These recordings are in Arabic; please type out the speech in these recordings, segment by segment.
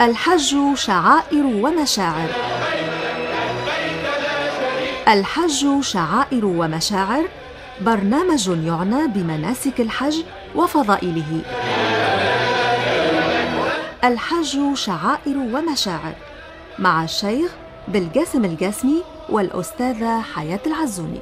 الحج شعائر ومشاعر الحج شعائر ومشاعر برنامج يعنى بمناسك الحج وفضائله الحج شعائر ومشاعر مع الشيخ بالقاسم الجاسمي والأستاذة حياة العزومي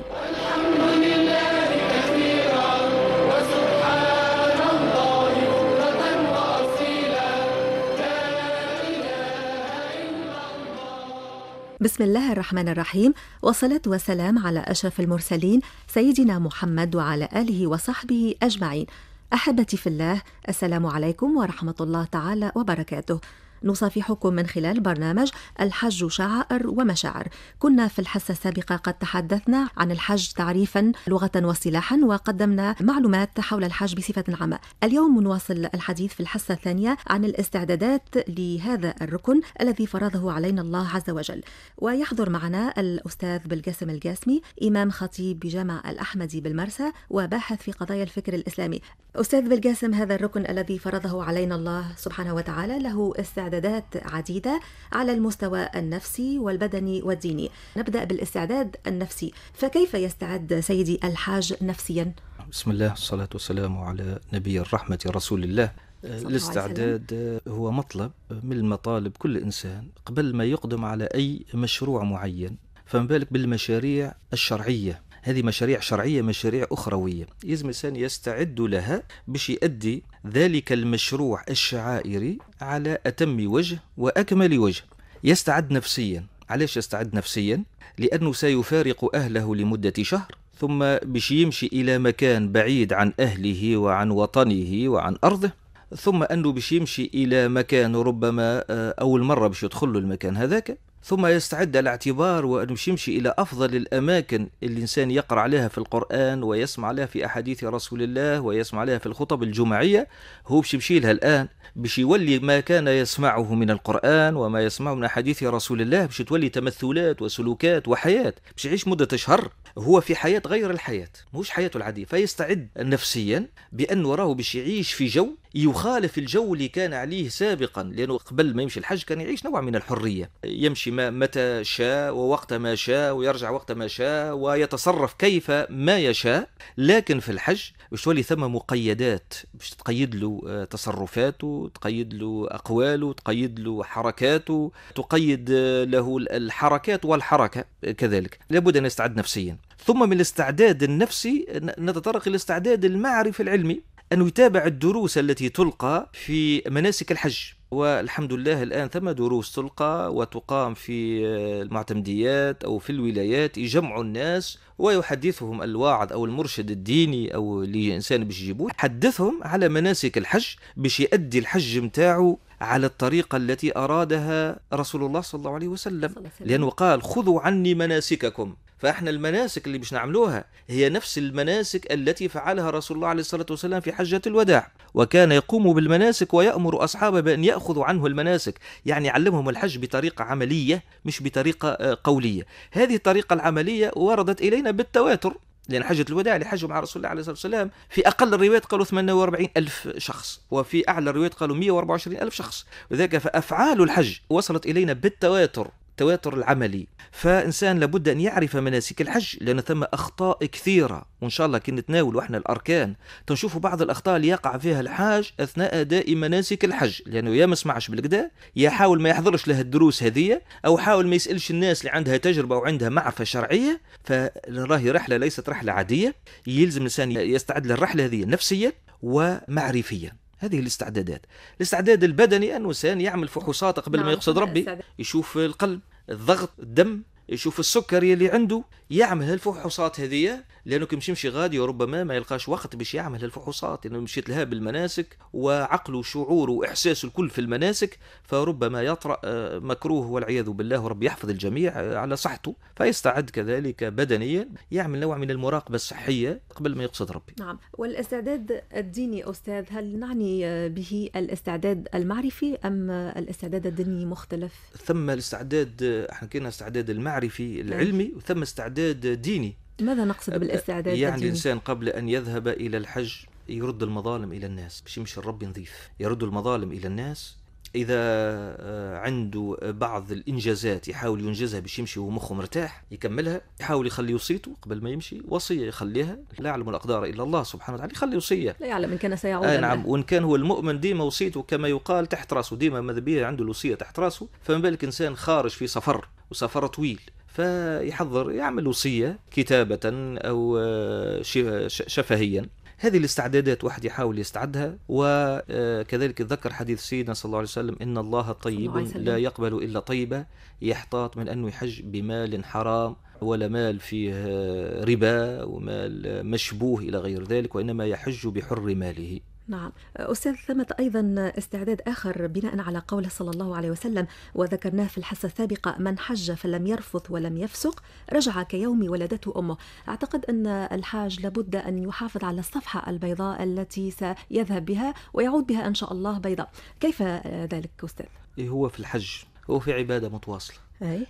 بسم الله الرحمن الرحيم والصلاة والسلام على أشرف المرسلين سيدنا محمد وعلى آله وصحبه أجمعين أحبتي في الله السلام عليكم ورحمة الله تعالى وبركاته نصافحكم من خلال برنامج الحج شعائر ومشاعر كنا في الحصة السابقة قد تحدثنا عن الحج تعريفا لغة وصلاحا وقدمنا معلومات حول الحج بصفة عامة اليوم نواصل الحديث في الحصة الثانية عن الاستعدادات لهذا الركن الذي فرضه علينا الله عز وجل ويحضر معنا الأستاذ بالقاسم القاسمي إمام خطيب بجامع الأحمدي بالمرسى وباحث في قضايا الفكر الإسلامي أستاذ بالقاسم هذا الركن الذي فرضه علينا الله سبحانه وتعالى له استعداد استعدادات عديدة على المستوى النفسي والبدني والديني نبدأ بالاستعداد النفسي فكيف يستعد سيدي الحاج نفسيا؟ بسم الله والصلاة والسلام على نبي الرحمة رسول الله الاستعداد هو مطلب من مطالب كل إنسان قبل ما يقدم على أي مشروع معين فما بالك بالمشاريع الشرعية هذه مشاريع شرعية مشاريع أخروية يلزم الإنسان يستعد لها باش يؤدي ذلك المشروع الشعائري على أتم وجه وأكمل وجه يستعد نفسيا علاش يستعد نفسيا؟ لأنه سيفارق أهله لمدة شهر ثم باش يمشي إلى مكان بعيد عن أهله وعن وطنه وعن أرضه ثم أنه باش يمشي إلى مكان ربما آه، أول مرة باش يدخل له المكان هذاك ثم يستعد على اعتبار وأنه يمشي إلى أفضل الأماكن اللي الإنسان يقرأ عليها في القرآن ويسمع عليها في أحاديث رسول الله ويسمع عليها في الخطب الجمعية هو باش يمشي لها الآن باش يولي ما كان يسمعه من القرآن وما يسمعه من أحاديث رسول الله باش تولي تمثلات وسلوكات وحياة باش يعيش مدة شهر هو في حياة غير الحياة مش حياته العادية فيستعد نفسيا بأنه راه باش يعيش في جو يخالف الجو اللي كان عليه سابقا لانه قبل ما يمشي الحج كان يعيش نوع من الحريه يمشي ما متى شاء ووقت ما شاء ويرجع وقت ما شاء ويتصرف كيف ما يشاء لكن في الحج باش تولي ثم مقيدات باش تقيد له آه، تصرفاته تقيد له اقواله تقيد له حركاته تقيد آه، له الحركات والحركه آه، كذلك لابد ان يستعد نفسيا ثم من الاستعداد النفسي نتطرق الى الاستعداد المعرفي العلمي أنه يتابع الدروس التي تلقى في مناسك الحج والحمد لله الآن ثم دروس تلقى وتقام في المعتمديات أو في الولايات يجمعوا الناس ويحدثهم الواعظ أو المرشد الديني أو اللي إنسان باش يجيبوه حدثهم على مناسك الحج باش يؤدي الحج متاعه على الطريقة التي أرادها رسول الله صلى الله عليه وسلم لأنه قال خذوا عني مناسككم فاحنا المناسك اللي باش نعملوها هي نفس المناسك التي فعلها رسول الله عليه الصلاه والسلام في حجه الوداع وكان يقوم بالمناسك ويامر اصحابه بان ياخذوا عنه المناسك يعني علمهم الحج بطريقه عمليه مش بطريقه آه، قوليه هذه الطريقه العمليه وردت الينا بالتواتر لأن حجة الوداع اللي حجوا مع رسول الله عليه الصلاة والسلام في أقل الروايات قالوا 48 ألف شخص وفي أعلى الروايات قالوا 124 ألف شخص لذلك فأفعال الحج وصلت إلينا بالتواتر التواتر العملي فإنسان لابد أن يعرف مناسك الحج لأن ثم أخطاء كثيرة وإن شاء الله كي نتناول إحنا الأركان تنشوف بعض الأخطاء اللي يقع فيها الحاج أثناء أداء مناسك الحج لأنه يا ما سمعش بالكدا يا حاول ما يحضرش له الدروس هذية أو حاول ما يسألش الناس اللي عندها تجربة وعندها معرفة شرعية فراهي رحلة ليست رحلة عادية يلزم الإنسان يستعد للرحلة هذه نفسيا ومعرفيا هذه الاستعدادات الاستعداد البدني أن الإنسان يعمل فحوصات قبل ما نعم، يقصد ربي يشوف القلب الضغط الدم يشوف السكر اللي عنده يعمل الفحوصات هذيه لانه كي يمشي غادي ربما ما يلقاش وقت باش يعمل الفحوصات لانه مشيت لها بالمناسك وعقله وشعوره واحساسه الكل في المناسك فربما يطرا آه، مكروه والعياذ بالله ورب يحفظ الجميع آه، على صحته فيستعد كذلك بدنيا يعمل نوع من المراقبه الصحيه قبل ما يقصد ربي نعم والاستعداد الديني استاذ هل نعني آه، به الاستعداد المعرفي ام الاستعداد الديني مختلف ثم الاستعداد احنا كنا استعداد المعرفي العلمي وثم نعم. استعداد ديني ماذا نقصد بالاستعداد يعني الإنسان قبل أن يذهب إلى الحج يرد المظالم إلى الناس باش يمشي الرب نظيف يرد المظالم إلى الناس إذا آه، عنده بعض الإنجازات يحاول ينجزها باش يمشي ومخه مرتاح يكملها يحاول يخلي وصيته قبل ما يمشي وصية يخليها لا يعلم الأقدار إلا الله سبحانه وتعالى يخلي وصية لا يعلم إن كان سيعود آه نعم وإن كان هو المؤمن ديما وصيته كما يقال تحت راسه ديما ماذا عنده الوصية تحت راسه فما بالك إنسان خارج في سفر وسفر طويل فيحضر يعمل وصية كتابة أو آه، شفهيا هذه الاستعدادات واحد يحاول يستعدها وكذلك آه، ذكر حديث سيدنا صلى الله عليه وسلم إن الله طيب لا يقبل إلا طيبة يحتاط من أنه يحج بمال حرام ولا مال فيه آه، ربا ومال مشبوه إلى غير ذلك وإنما يحج بحر ماله نعم أستاذ ثمة أيضا استعداد آخر بناء على قوله صلى الله عليه وسلم وذكرناه في الحصة السابقة من حج فلم يرفث ولم يفسق رجع كيوم ولدته أمه أعتقد أن الحاج لابد أن يحافظ على الصفحة البيضاء التي سيذهب بها ويعود بها إن شاء الله بيضاء كيف ذلك أستاذ؟ إيه، هو في الحج هو في عبادة متواصلة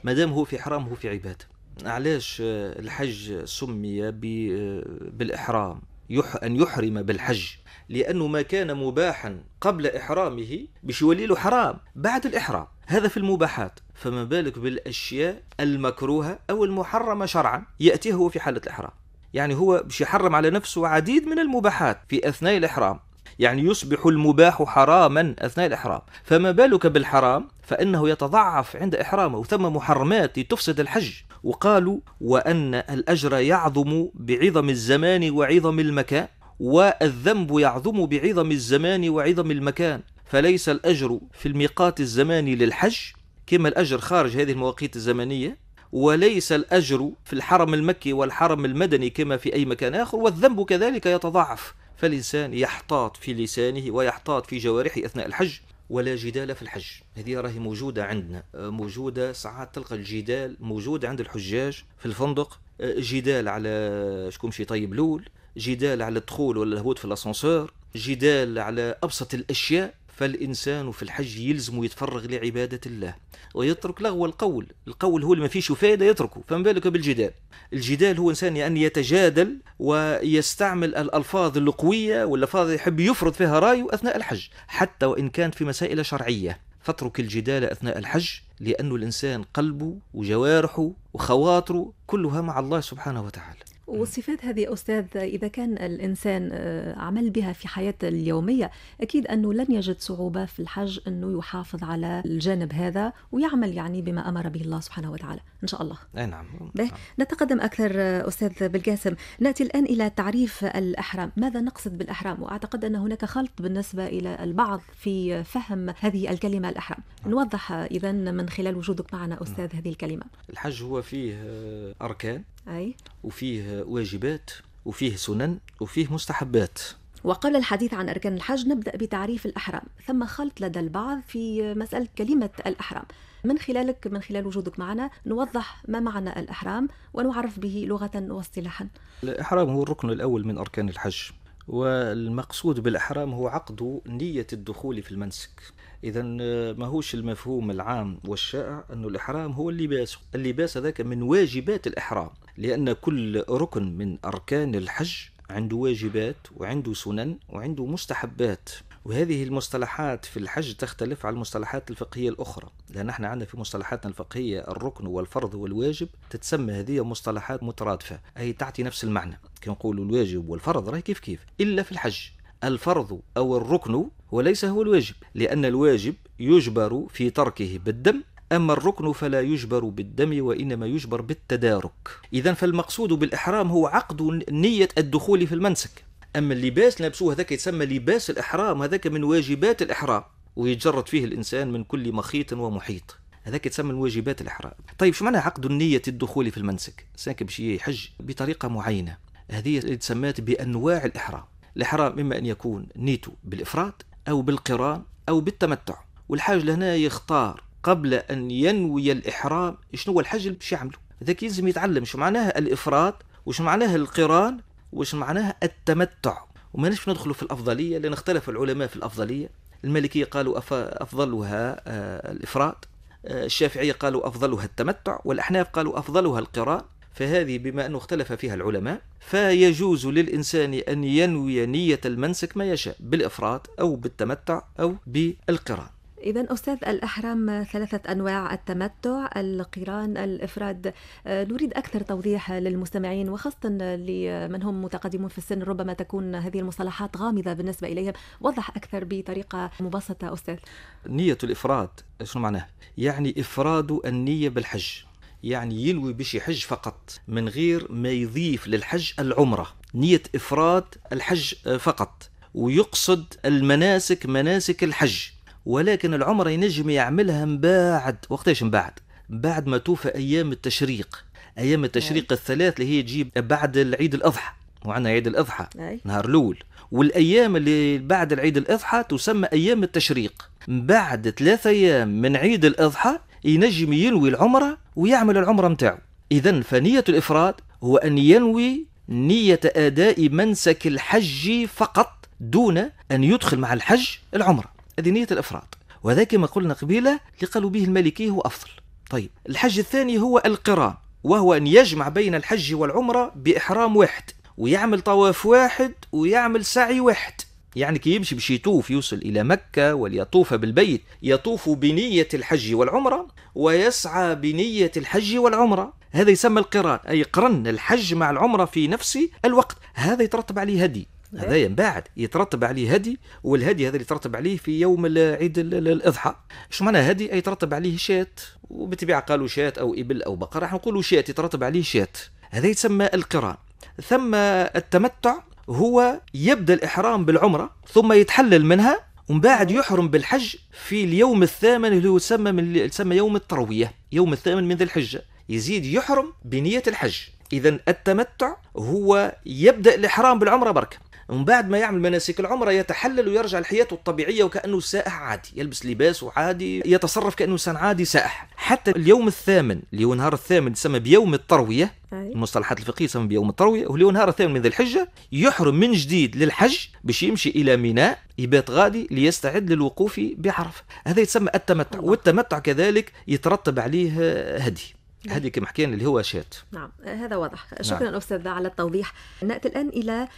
ما دام هو في حرام هو في عبادة علاش الحج سمي بالإحرام يح... أن يحرم بالحج لأنه ما كان مباحا قبل إحرامه باش يولي له حرام بعد الإحرام هذا في المباحات فما بالك بالأشياء المكروهة أو المحرمة شرعا يأتيه هو في حالة الإحرام يعني هو باش يحرم على نفسه عديد من المباحات في أثناء الإحرام يعني يصبح المباح حراما أثناء الإحرام فما بالك بالحرام فإنه يتضعف عند إحرامه ثم محرمات تفسد الحج وقالوا وأن الأجر يعظم بعظم الزمان وعظم المكان والذنب يعظم بعظم الزمان وعظم المكان فليس الأجر في الميقات الزماني للحج كما الأجر خارج هذه المواقيت الزمنية وليس الأجر في الحرم المكي والحرم المدني كما في أي مكان آخر والذنب كذلك يتضاعف فالإنسان يحتاط في لسانه ويحتاط في جوارحه أثناء الحج ولا جدال في الحج هذه راهي موجودة عندنا آه، موجودة ساعات تلقى الجدال موجود عند الحجاج في الفندق آه، جدال على شكون شي طيب لول جدال على الدخول ولا الهبوط في الأسانسور جدال على أبسط الأشياء فالإنسان في الحج يلزم يتفرغ لعبادة الله ويترك لغو القول القول هو اللي ما فيش فائدة يتركه فما بالك بالجدال الجدال هو إنسان أن يعني يتجادل ويستعمل الألفاظ القوية والألفاظ يحب يفرض فيها رأيه أثناء الحج حتى وإن كان في مسائل شرعية فاترك الجدال أثناء الحج لأن الإنسان قلبه وجوارحه وخواطره كلها مع الله سبحانه وتعالى والصفات هذه أستاذ إذا كان الإنسان آه، عمل بها في حياته اليومية أكيد أنه لن يجد صعوبة في الحج أنه يحافظ على الجانب هذا ويعمل يعني بما أمر به الله سبحانه وتعالى إن شاء الله أي نعم, نعم. نتقدم أكثر آه، أستاذ بالقاسم نأتي الآن إلى تعريف الأحرام ماذا نقصد بالأحرام وأعتقد أن هناك خلط بالنسبة إلى البعض في فهم هذه الكلمة الأحرام نعم. نوضح إذا من خلال وجودك معنا أستاذ نعم. هذه الكلمة الحج هو فيه آه، أركان أي وفيه واجبات وفيه سنن وفيه مستحبات وقبل الحديث عن أركان الحج نبدأ بتعريف الأحرام ثم خلط لدى البعض في مسألة كلمة الأحرام من خلالك من خلال وجودك معنا نوضح ما معنى الأحرام ونعرف به لغة واصطلاحا الإحرام هو الركن الأول من أركان الحج والمقصود بالإحرام هو عقد نية الدخول في المنسك اذا آه، ماهوش المفهوم العام والشائع انه الاحرام هو اللباس اللباس هذاك من واجبات الاحرام لان كل ركن من اركان الحج عنده واجبات وعنده سنن وعنده مستحبات وهذه المصطلحات في الحج تختلف عن المصطلحات الفقهية الأخرى لأن احنا عندنا في مصطلحاتنا الفقهية الركن والفرض والواجب تتسمى هذه مصطلحات مترادفة أي تعطي نفس المعنى كنقولوا الواجب والفرض راهي كيف كيف إلا في الحج الفرض أو الركن وليس هو الواجب لأن الواجب يجبر في تركه بالدم أما الركن فلا يجبر بالدم وإنما يجبر بالتدارك إذا فالمقصود بالإحرام هو عقد نية الدخول في المنسك أما اللباس لابسوه هذاك يتسمى لباس الإحرام هذاك من واجبات الإحرام ويتجرد فيه الإنسان من كل مخيط ومحيط هذاك يتسمى من واجبات الإحرام طيب شو معنى عقد النية الدخول في المنسك ساكن باش يحج بطريقة معينة هذه تسمات بأنواع الإحرام الإحرام إما أن يكون نيته بالإفراد أو بالقران أو بالتمتع والحاج لهنا يختار قبل أن ينوي الإحرام شنو هو الحج اللي باش يعمله ذاك يلزم يتعلم شو معناه الإفراد وش معناه القران وش معناه التمتع وما نش ندخلوا في الأفضلية لأن اختلف العلماء في الأفضلية المالكية قالوا أفضلها آه، الإفراد آه، الشافعية قالوا أفضلها التمتع والأحناف قالوا أفضلها القران فهذه بما أنه اختلف فيها العلماء فيجوز للإنسان أن ينوي نية المنسك ما يشاء بالإفراط أو بالتمتع أو بالقران إذا أستاذ الأحرام ثلاثة أنواع التمتع القران الإفراد آه، نريد أكثر توضيح للمستمعين وخاصة لمن هم متقدمون في السن ربما تكون هذه المصطلحات غامضة بالنسبة إليهم وضح أكثر بطريقة مبسطة أستاذ نية الإفراد شنو معناه؟ يعني إفراد النية بالحج يعني يلوي باش يحج فقط من غير ما يضيف للحج العمرة نية إفراد الحج فقط ويقصد المناسك مناسك الحج ولكن العمرة ينجم يعملها من بعد وقتاش من بعد بعد ما توفى أيام التشريق أيام التشريق نعم. الثلاث اللي هي تجيب بعد العيد الأضحى وعندنا عيد الأضحى أي. نهار الأول والأيام اللي بعد العيد الأضحى تسمى أيام التشريق بعد ثلاثة أيام من عيد الأضحى ينجم ينوي العمرة ويعمل العمرة متاعه إذا فنية الإفراد هو أن ينوي نية أداء منسك الحج فقط دون أن يدخل مع الحج العمرة هذه نية الإفراد وهذا كما قلنا قبيلة اللي قالوا به المالكي هو أفضل طيب الحج الثاني هو القران وهو أن يجمع بين الحج والعمرة بإحرام واحد ويعمل طواف واحد ويعمل سعي واحد يعني كي يمشي باش يطوف يوصل إلى مكة وليطوف بالبيت يطوف بنية الحج والعمرة ويسعى بنية الحج والعمرة هذا يسمى القران أي قرن الحج مع العمرة في نفس الوقت هذا يترتب عليه هدي نعم. هذا بعد يترتب عليه هدي والهدي هذا اللي يترتب عليه في يوم عيد الاضحى شو معنى هدي اي يترتب عليه شات وبالطبيعه قالوا شات او ابل او بقره راح نقولوا شات يترتب عليه شات هذا يسمى القران ثم التمتع هو يبدا الاحرام بالعمره ثم يتحلل منها ومن بعد يحرم بالحج في اليوم الثامن اللي هو يسمى من يسمى يوم الترويه يوم الثامن من ذي الحجه يزيد يحرم بنيه الحج اذا التمتع هو يبدا الاحرام بالعمره برك ومن بعد ما يعمل مناسك العمرة يتحلل ويرجع لحياته الطبيعية وكأنه سائح عادي يلبس لباسه عادي يتصرف كأنه إنسان عادي سائح حتى اليوم الثامن اللي هو نهار الثامن يسمى بيوم التروية المصطلحات الفقهية يسمى بيوم التروية واللي هو نهار الثامن من ذي الحجة يحرم من جديد للحج باش يمشي إلى ميناء يبات غادي ليستعد للوقوف بعرفة هذا يسمى التمتع والتمتع كذلك يترتب عليه هدي نعم. هذه كما حكينا اللي هو شات نعم هذا واضح نعم. شكرا نعم. استاذ على التوضيح ناتي الان الى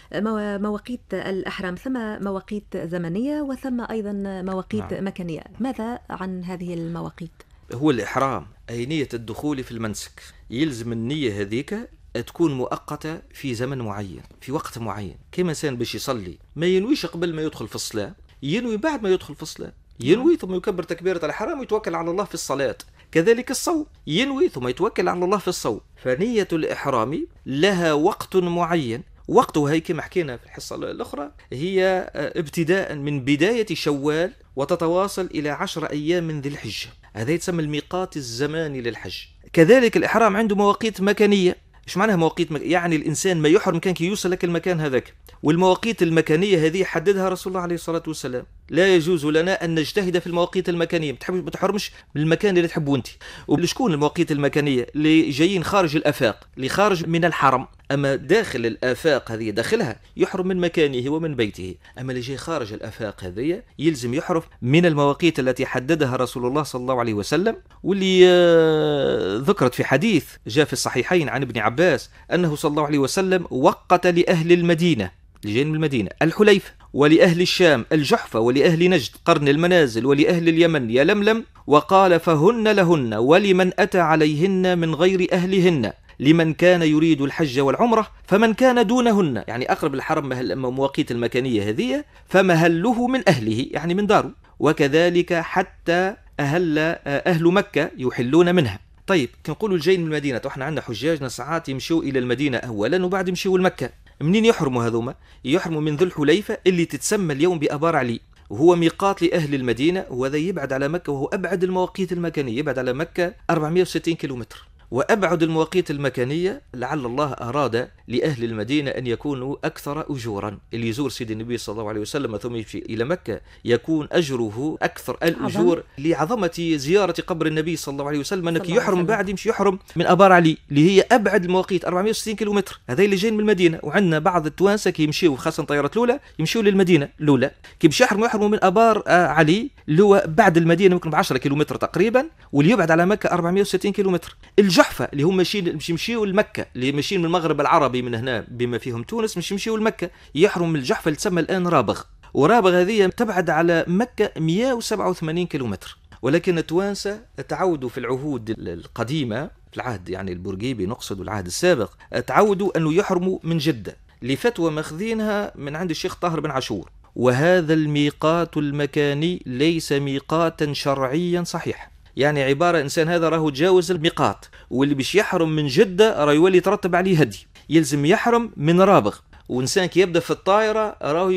مواقيت الاحرام ثم مواقيت زمنيه وثم ايضا مواقيت نعم. مكانيه ماذا عن هذه المواقيت هو الاحرام اي نيه الدخول في المنسك يلزم النيه هذيك تكون مؤقتة في زمن معين في وقت معين كما سان باش يصلي ما ينويش قبل ما يدخل في الصلاة ينوي بعد ما يدخل في الصلاة ينوي نعم. ثم يكبر تكبيرة الحرام ويتوكل على الله في الصلاة كذلك الصوم ينوي ثم يتوكل على الله في الصوم فنية الإحرام لها وقت معين وقت هي كما حكينا في الحصة الأخرى هي آه، ابتداء من بداية شوال وتتواصل إلى عشر أيام من ذي الحجة هذا يتسمى الميقات الزماني للحج كذلك الإحرام عنده مواقيت مكانية ايش معناها مواقيت مك... يعني الانسان ما يحرم كان كي يوصل لك المكان هذاك والمواقيت المكانيه هذه حددها رسول الله عليه الصلاه والسلام لا يجوز لنا ان نجتهد في المواقيت المكانيه ما تحبش ما تحرمش من المكان اللي تحبه انت ولشكون المواقيت المكانيه اللي جايين خارج الافاق اللي خارج من الحرم اما داخل الافاق هذه داخلها يحرم من مكانه ومن بيته اما اللي جاي خارج الافاق هذه يلزم يحرم من المواقيت التي حددها رسول الله صلى الله عليه وسلم واللي آه، ذكرت في حديث جاء في الصحيحين عن ابن عباس انه صلى الله عليه وسلم وقت لاهل المدينه لجين من المدينة الحليفة ولأهل الشام الجحفة ولأهل نجد قرن المنازل ولأهل اليمن يلملم وقال فهن لهن ولمن أتى عليهن من غير أهلهن لمن كان يريد الحج والعمرة فمن كان دونهن يعني أقرب الحرم مواقيت المكانية هذه فمهله من أهله يعني من داره وكذلك حتى أهل آه، أهل مكة يحلون منها طيب كنقولوا الجين من المدينة احنا عندنا حجاجنا ساعات يمشوا إلى المدينة أولا وبعد يمشوا لمكة منين يحرموا هذوما يحرموا من ذو الحليفه اللي تتسمى اليوم بابار علي وهو ميقات لأهل المدينة وهذا يبعد على مكة وهو أبعد المواقيت المكانية يبعد على مكة 460 كيلومتر وأبعد المواقيت المكانية لعل الله أراد لأهل المدينة أن يكونوا أكثر أجورا اللي يزور سيدي النبي صلى الله عليه وسلم ثم يمشي إلى مكة يكون أجره أكثر الأجور عظم. لعظمة زيارة قبر النبي صلى الله عليه وسلم أنك يحرم وسلم. بعد يمشي يحرم من أبار علي اللي هي أبعد المواقيت 460 كيلومتر هذا اللي جايين من المدينة وعندنا بعض التوانسة كي يمشيوا خاصة طيارة الأولى يمشيوا للمدينة الأولى كي يمشي يحرموا يحرموا من أبار آه، علي اللي هو بعد المدينة يمكن ب 10 كيلومتر تقريبا واللي يبعد على مكة 460 كيلومتر الجحفه اللي هم مش يمشيو لمكه اللي ماشيين من المغرب العربي من هنا بما فيهم تونس مش يمشيو لمكه يحرم الجحفه اللي تسمى الان رابغ ورابغ هذه تبعد على مكه 187 كيلومتر ولكن التوانسه تعودوا في العهود القديمه في العهد يعني البرجيبي نقصد العهد السابق تعودوا انه يحرموا من جده لفتوى ماخذينها من عند الشيخ طاهر بن عاشور وهذا الميقات المكاني ليس ميقاتا شرعيا صحيحا يعني عباره انسان هذا راهو تجاوز الميقات واللي باش يحرم من جده راه يولي يترتب عليه هدي يلزم يحرم من رابغ وانسان كي يبدا في الطائره راهو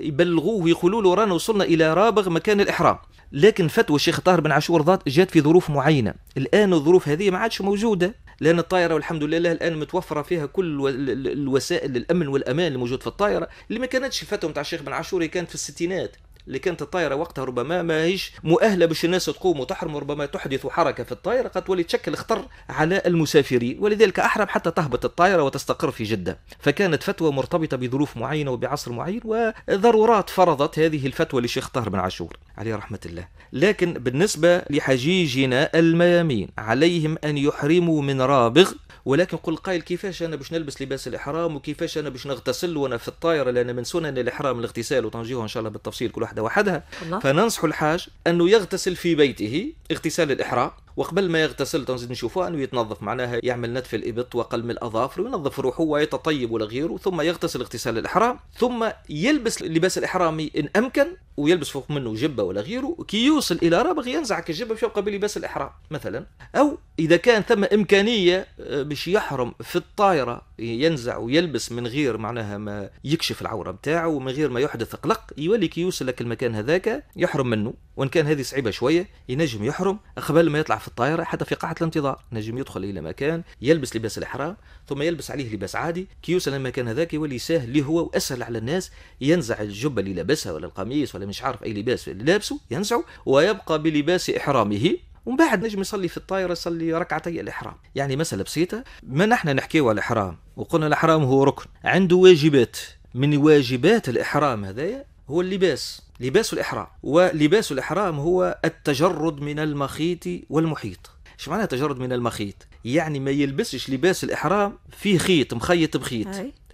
يبلغوه ويقولوا له رانا وصلنا الى رابغ مكان الاحرام لكن فتوى الشيخ طاهر بن عاشور ضات جات في ظروف معينه الان الظروف هذه ما عادش موجوده لان الطائره والحمد لله الان متوفره فيها كل الوسائل الامن والامان الموجود في الطائره اللي ما كانتش الفتوى نتاع الشيخ بن عاشور كانت في الستينات اللي كانت الطائره وقتها ربما ما هيش مؤهله باش الناس تقوم وتحرم ربما تحدث حركه في الطائره قد تولي تشكل خطر على المسافرين ولذلك احرم حتى تهبط الطائره وتستقر في جده فكانت فتوى مرتبطه بظروف معينه وبعصر معين وضرورات فرضت هذه الفتوى لشيخ طاهر بن عاشور عليه رحمه الله لكن بالنسبه لحجيجنا الميامين عليهم ان يحرموا من رابغ ولكن قل قائل كيفاش انا باش نلبس لباس الاحرام وكيفاش انا باش نغتسل وانا في الطائره لان من سنن الاحرام الاغتسال وتنجيه ان شاء الله بالتفصيل كل واحد واحدة وحدها فننصح الحاج أنه يغتسل في بيته اغتسال الإحرام وقبل ما يغتسل تنزيد نشوفوه انه يتنظف معناها يعمل نتف الابط وقل من الاظافر وينظف روحه ويتطيب غيره ثم يغتسل اغتسال الاحرام ثم يلبس اللباس الاحرامي ان امكن ويلبس فوق منه جبه ولا غيره كي يوصل الى رابغ ينزعك الجبه باش يبقى بلباس الاحرام مثلا او اذا كان ثم امكانيه آه، باش يحرم في الطائره ينزع ويلبس من غير معناها ما يكشف العوره نتاعه ومن غير ما يحدث قلق يولي كي يوصل لك المكان هذاك يحرم منه وان كان هذه صعيبه شويه ينجم يحرم قبل ما يطلع في الطائرة حتى في قاعة الانتظار نجم يدخل إلى مكان يلبس لباس الإحرام ثم يلبس عليه لباس عادي كي يوصل المكان هذاك يولي سهل اللي هو وأسهل على الناس ينزع الجبة اللي لابسها ولا القميص ولا مش عارف أي لباس اللي لابسه ينزعه ويبقى بلباس إحرامه ومن بعد نجم يصلي في الطائرة يصلي ركعتي الإحرام يعني مسألة بسيطة ما نحن نحكيه على الإحرام وقلنا الإحرام هو ركن عنده واجبات من واجبات الإحرام هذايا هو اللباس لباس الإحرام ولباس الإحرام هو التجرد من المخيط والمحيط ايش معنى تجرد من المخيط يعني ما يلبسش لباس الإحرام فيه خيط مخيط بخيط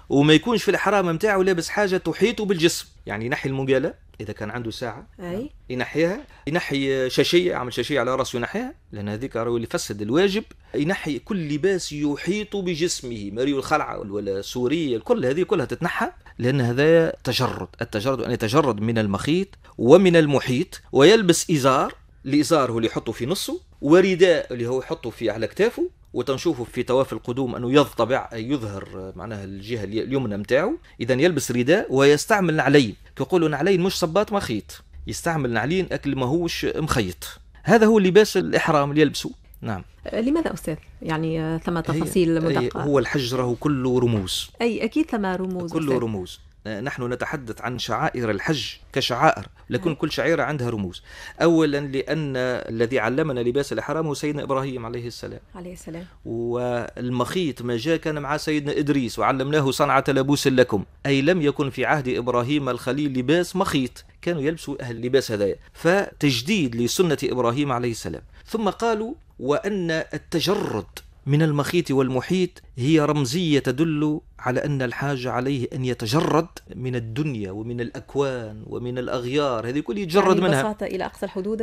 وما يكونش في الإحرام متاعه لابس حاجة تحيطه بالجسم يعني نحي المقالة اذا كان عنده ساعه اي نعم، ينحيها ينحي شاشيه يعمل شاشيه على راسه ينحيها لان هذيك راهو اللي فسد الواجب ينحي كل لباس يحيط بجسمه مريو الخلعه ولا السوريه الكل هذه كلها تتنحى لان هذا تجرد التجرد ان يعني يتجرد من المخيط ومن المحيط ويلبس ازار الازار هو اللي يحطه في نصه ورداء اللي هو يحطه في على كتافه وتنشوفه في طواف القدوم انه يضطبع أي يظهر معناها الجهه اليمنى نتاعو اذا يلبس رداء ويستعمل نعلين كيقولوا نعلين مش صباط ما خيط يستعمل نعلين اكل ماهوش مخيط هذا هو اللباس الاحرام اللي يلبسه نعم أه، لماذا استاذ يعني أه، ثم تفاصيل مدققه هو الحج كله رموز اي اكيد ثم رموز كله أستاذ. رموز آه، نحن نتحدث عن شعائر الحج كشعائر لكن كل شعيرة عندها رموز أولا لأن الذي علمنا لباس الإحرام هو سيدنا إبراهيم عليه السلام عليه السلام والمخيط ما جاء كان مع سيدنا إدريس وعلمناه صنعة لبوس لكم أي لم يكن في عهد إبراهيم الخليل لباس مخيط كانوا يلبسوا أهل اللباس هذايا فتجديد لسنة إبراهيم عليه السلام ثم قالوا وأن التجرد من المخيط والمحيط هي رمزية تدل على أن الحاج عليه أن يتجرد من الدنيا ومن الأكوان ومن الأغيار هذه كل يتجرد يعني منها إلى أقصى الحدود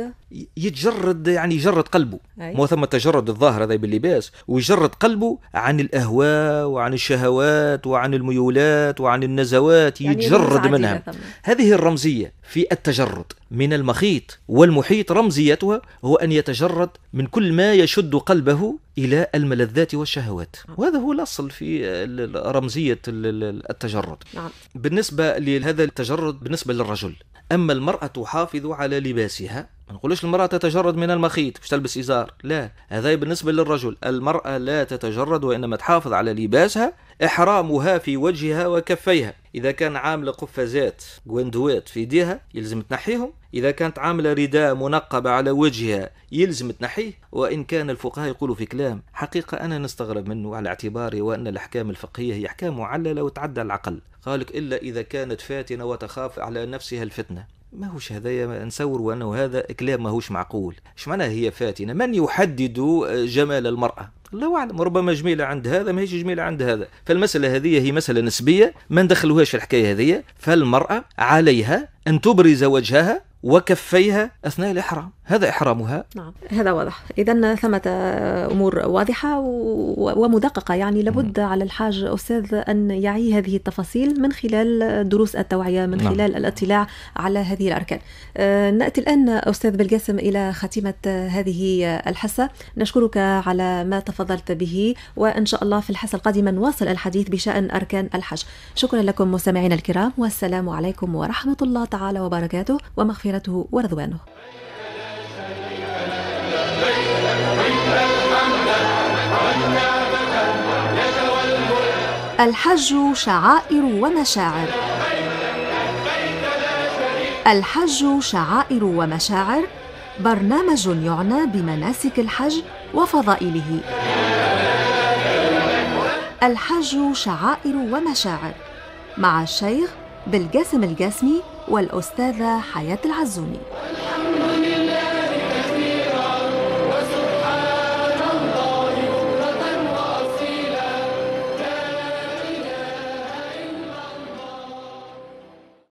يتجرد يعني يجرد قلبه أي. مو ثم تجرد الظاهر هذا باللباس ويجرد قلبه عن الأهواء وعن الشهوات وعن الميولات وعن النزوات يعني يتجرد منها هذه الرمزية في التجرد من المخيط والمحيط رمزيتها هو أن يتجرد من كل ما يشد قلبه إلى الملذات والشهوات وهذا هو الاصل في رمزيه التجرد نعم. بالنسبه لهذا التجرد بالنسبه للرجل اما المراه تحافظ على لباسها ما نقولش المرأة تتجرد من المخيط باش تلبس إزار لا هذا بالنسبة للرجل المرأة لا تتجرد وإنما تحافظ على لباسها إحرامها في وجهها وكفيها إذا كان عاملة قفازات جواندوات في يديها يلزم تنحيهم إذا كانت عاملة رداء منقبة على وجهها يلزم تنحيه وإن كان الفقهاء يقولوا في كلام حقيقة أنا نستغرب منه على اعتباري وأن الأحكام الفقهية هي أحكام معللة وتعدى العقل قالك إلا إذا كانت فاتنة وتخاف على نفسها الفتنة ما هوش هذايا نصور أنه هذا كلام ماهوش معقول إيش معناها هي فاتنه من يحدد جمال المراه الله اعلم ربما جميله عند هذا ماهيش جميله عند هذا فالمساله هذه هي مساله نسبيه ما ندخلوهاش في الحكايه هذه فالمراه عليها ان تبرز وجهها وكفيها أثناء الإحرام هذا إحرامها نعم هذا واضح إذا ثمة أمور واضحة ومدققة يعني لابد على الحاج أستاذ أن يعي هذه التفاصيل من خلال دروس التوعية من نعم. خلال الاطلاع على هذه الأركان آه، نأتي الآن أستاذ بالقاسم إلى ختيمة هذه الحصة نشكرك على ما تفضلت به وإن شاء الله في الحصة القادمة نواصل الحديث بشأن أركان الحج شكرا لكم مستمعينا الكرام والسلام عليكم ورحمة الله تعالى وبركاته ومغفرته ورضوانه الحج شعائر ومشاعر الحج شعائر ومشاعر برنامج يعنى بمناسك الحج وفضائله الحج شعائر ومشاعر مع الشيخ بالقاسم الجاسمي والأستاذة حياة العزومي